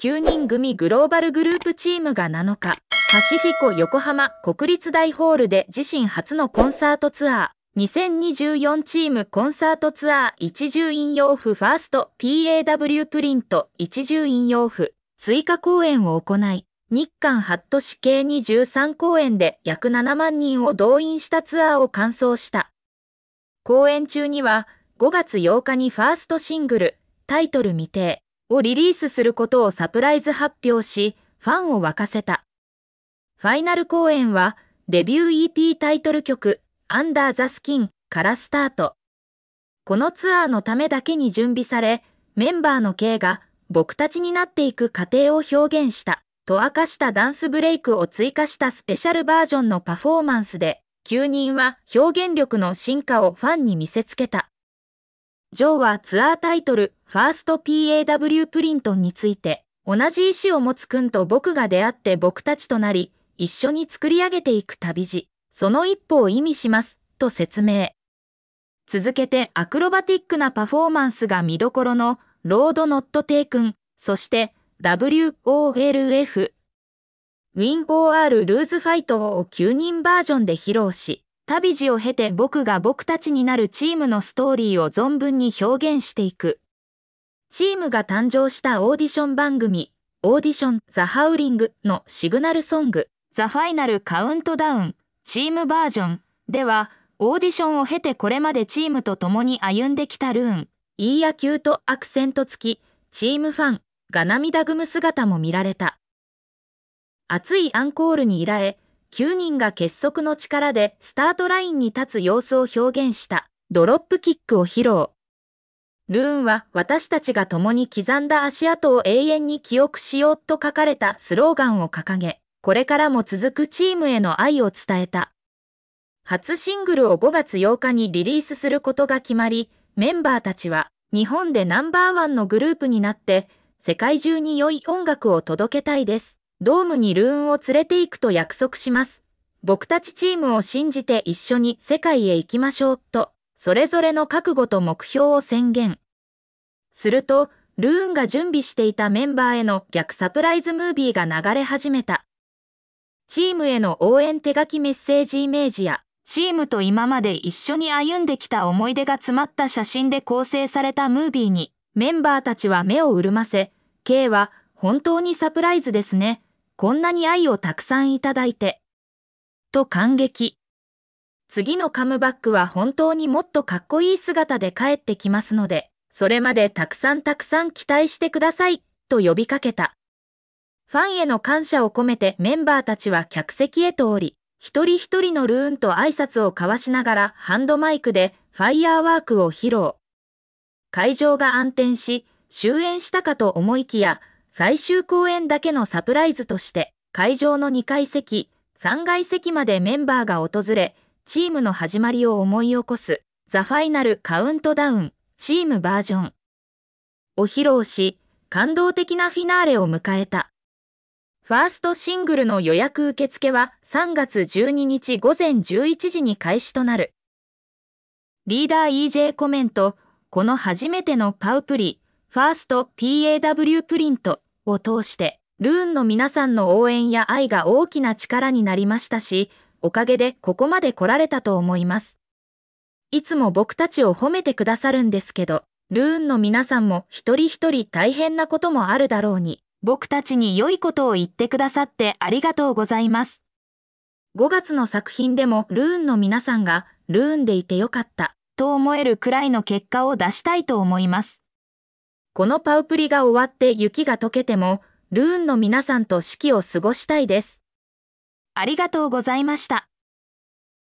9人組グローバルグループチームが7日、パシフィコ横浜国立大ホールで自身初のコンサートツアー、2024チームコンサートツアー一重引用譜ファースト PAW プリント一重引用譜追加公演を行い、日韓ハット市計23公演で約7万人を動員したツアーを完走した。公演中には5月8日にファーストシングル、タイトル未定、をリリースすることをサプライズ発表し、ファンを沸かせた。ファイナル公演は、デビュー EP タイトル曲、Under the Skin からスタート。このツアーのためだけに準備され、メンバーの K が僕たちになっていく過程を表現した、と明かしたダンスブレイクを追加したスペシャルバージョンのパフォーマンスで、9人は表現力の進化をファンに見せつけた。ジョーはツアータイトル、ファースト PAW プリントンについて、同じ意志を持つ君と僕が出会って僕たちとなり、一緒に作り上げていく旅路、その一歩を意味します、と説明。続けてアクロバティックなパフォーマンスが見どころの、ロードノットテイ君、そして WOLF、ウィン OR ルーズファイトを9人バージョンで披露し、旅路を経て僕が僕たちになるチームのストーリーを存分に表現していく。チームが誕生したオーディション番組、オーディションザ・ハウリングのシグナルソング、ザ・ファイナル・カウントダウン、チームバージョンでは、オーディションを経てこれまでチームと共に歩んできたルーン、いい野球とアクセント付き、チームファンが涙ぐむ姿も見られた。熱いアンコールに依頼、9人が結束の力でスタートラインに立つ様子を表現したドロップキックを披露。ルーンは私たちが共に刻んだ足跡を永遠に記憶しようと書かれたスローガンを掲げ、これからも続くチームへの愛を伝えた。初シングルを5月8日にリリースすることが決まり、メンバーたちは日本でナンバーワンのグループになって、世界中に良い音楽を届けたいです。ドームにルーンを連れて行くと約束します。僕たちチームを信じて一緒に世界へ行きましょうと、それぞれの覚悟と目標を宣言。すると、ルーンが準備していたメンバーへの逆サプライズムービーが流れ始めた。チームへの応援手書きメッセージイメージや、チームと今まで一緒に歩んできた思い出が詰まった写真で構成されたムービーに、メンバーたちは目を潤ませ、K は本当にサプライズですね。こんなに愛をたくさんいただいて。と感激。次のカムバックは本当にもっとかっこいい姿で帰ってきますので、それまでたくさんたくさん期待してください、と呼びかけた。ファンへの感謝を込めてメンバーたちは客席へと降り、一人一人のルーンと挨拶を交わしながらハンドマイクでファイヤーワークを披露。会場が暗転し、終演したかと思いきや、最終公演だけのサプライズとして会場の2階席、3階席までメンバーが訪れ、チームの始まりを思い起こすザ・ファイナル・カウントダウン・チームバージョンを披露し、感動的なフィナーレを迎えた。ファーストシングルの予約受付は3月12日午前11時に開始となる。リーダー EJ コメント、この初めてのパウプリ、ファースト PAW プリントを通して、ルーンの皆さんの応援や愛が大きな力になりましたし、おかげでここまで来られたと思います。いつも僕たちを褒めてくださるんですけど、ルーンの皆さんも一人一人大変なこともあるだろうに、僕たちに良いことを言ってくださってありがとうございます。5月の作品でもルーンの皆さんがルーンでいてよかったと思えるくらいの結果を出したいと思います。このパウプリが終わって雪が溶けても、ルーンの皆さんと四季を過ごしたいです。ありがとうございました。